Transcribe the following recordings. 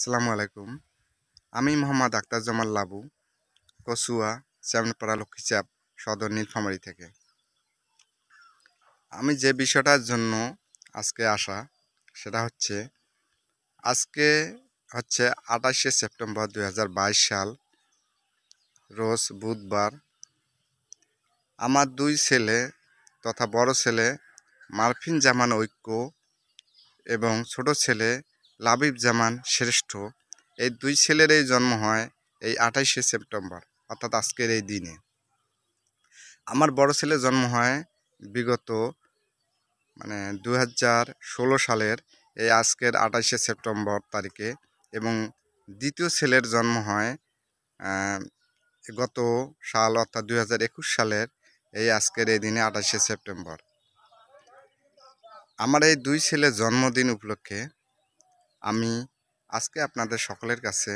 আসসালামু আলাইকুম আমি মোহাম্মদ আক্তার জামাল লাবু কসুয়া চ্যামনপাড়া লক্ষ্মীচাপ সদর নীলফামারি থেকে আমি যে বিষয়টার জন্য আজকে আসা সেটা হচ্ছে আজকে হচ্ছে আঠাশে সেপ্টেম্বর দুই সাল রোজ বুধবার আমার দুই ছেলে তথা বড় ছেলে মারফিন জামান ঐক্য এবং ছোট ছেলে লাবিব জামান শ্রেষ্ঠ এই দুই ছেলের এই জন্ম হয় এই আঠাইশে সেপ্টেম্বর অর্থাৎ আজকের এই দিনে আমার বড় ছেলে জন্ম হয় বিগত মানে দু ষোলো সালের এই আজকের আঠাইশে সেপ্টেম্বর তারিখে এবং দ্বিতীয় ছেলের জন্ম হয় গত সাল অর্থাৎ দু সালের এই আজকের এই দিনে আঠাশে সেপ্টেম্বর আমার এই দুই ছেলের জন্মদিন উপলক্ষে আমি আজকে আপনাদের সকলের কাছে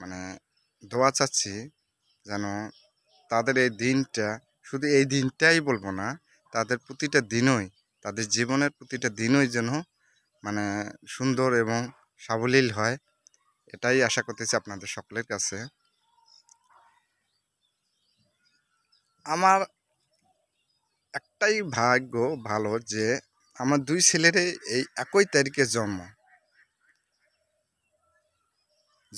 মানে দোয়া চাচ্ছি যেন তাদের এই দিনটা শুধু এই দিনটাই বলবো না তাদের প্রতিটা দিনই তাদের জীবনের প্রতিটা দিনই যেন মানে সুন্দর এবং সাবলীল হয় এটাই আশা করতেছি আপনাদের সকলের কাছে আমার একটাই ভাগ্য ভালো যে আমার দুই ছেলেরই এই একই তারিখে জন্ম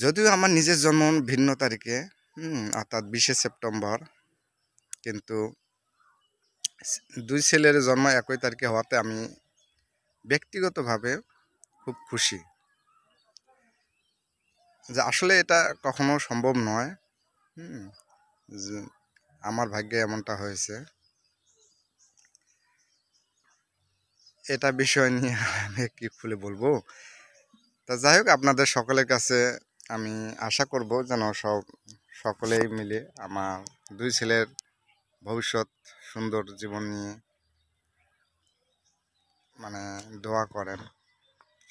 যদিও আমার নিজের জন্ম ভিন্ন তারিখে অর্থাৎ বিশে সেপ্টেম্বর কিন্তু দুই ছেলের জন্ম একই তারিখে হওয়াতে আমি ব্যক্তিগতভাবে খুব খুশি যে আসলে এটা কখনো সম্ভব নয় আমার ভাগ্যে এমনটা হয়েছে এটা বিষয় নিয়ে আমি কি খুলে বলবো তা যাই হোক আপনাদের সকলের কাছে আমি আশা করব যেন সব সকলেই মিলে আমার দুই ছেলের ভবিষ্যৎ সুন্দর জীবন নিয়ে মানে দোয়া করেন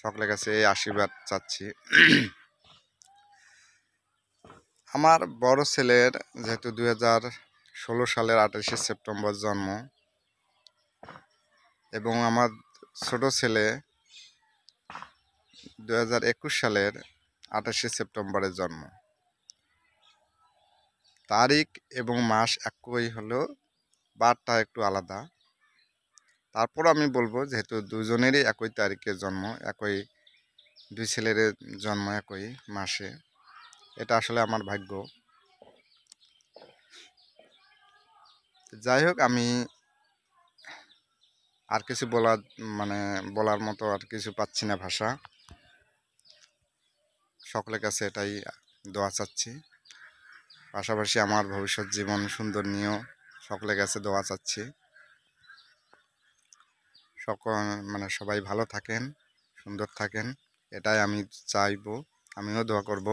সকলের কাছে এই আশীর্বাদ চাচ্ছি আমার বড় ছেলের যেহেতু দুই সালের আঠাশে সেপ্টেম্বর জন্ম এবং আমার ছোট ছেলে দু সালের আঠাশে সেপ্টেম্বরের জন্ম তারিখ এবং মাস একই হলো বারটা একটু আলাদা তারপর আমি বলবো যেহেতু দুজনেরই একই তারিখে জন্ম একই দুই ছেলের জন্ম একই মাসে এটা আসলে আমার ভাগ্য যাই হোক আমি আর কিছু বলার মানে বলার মতো আর কিছু পাচ্ছি না ভাষা সকলের কাছে এটাই দোয়া চাচ্ছি পাশাপাশি আমার ভবিষ্যৎ জীবন সুন্দর নিয়েও সকলের কাছে দোয়া চাচ্ছি সকল মানে সবাই ভালো থাকেন সুন্দর থাকেন এটাই আমি চাইব আমিও দোয়া করব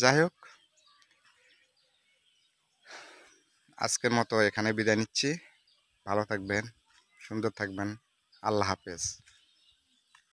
যাই হোক আজকের মতো এখানে বিদায় নিচ্ছি ভালো থাকবেন সুন্দর থাকবেন আল্লাহ হাফেজ